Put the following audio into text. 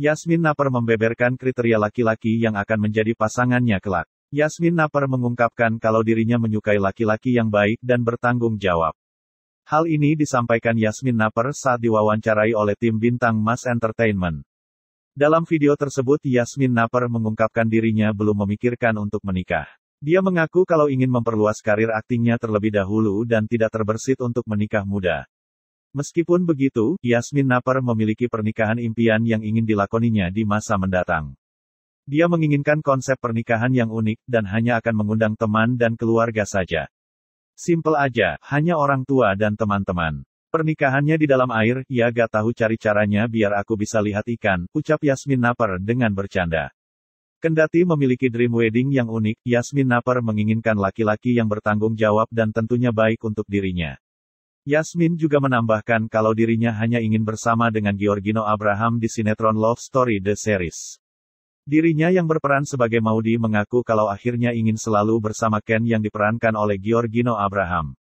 Yasmin Naper membeberkan kriteria laki-laki yang akan menjadi pasangannya kelak. Yasmin Naper mengungkapkan kalau dirinya menyukai laki-laki yang baik dan bertanggung jawab. Hal ini disampaikan Yasmin Naper saat diwawancarai oleh tim Bintang Mas Entertainment. Dalam video tersebut Yasmin Naper mengungkapkan dirinya belum memikirkan untuk menikah. Dia mengaku kalau ingin memperluas karir aktingnya terlebih dahulu dan tidak terbersit untuk menikah muda. Meskipun begitu, Yasmin Napper memiliki pernikahan impian yang ingin dilakoninya di masa mendatang. Dia menginginkan konsep pernikahan yang unik, dan hanya akan mengundang teman dan keluarga saja. Simple aja, hanya orang tua dan teman-teman. Pernikahannya di dalam air, ya gak tahu cari caranya biar aku bisa lihat ikan, ucap Yasmin Napper dengan bercanda. Kendati memiliki dream wedding yang unik, Yasmin Napper menginginkan laki-laki yang bertanggung jawab dan tentunya baik untuk dirinya. Yasmin juga menambahkan kalau dirinya hanya ingin bersama dengan Giorgino Abraham di sinetron Love Story The Series. Dirinya yang berperan sebagai Maudi mengaku kalau akhirnya ingin selalu bersama Ken yang diperankan oleh Giorgino Abraham.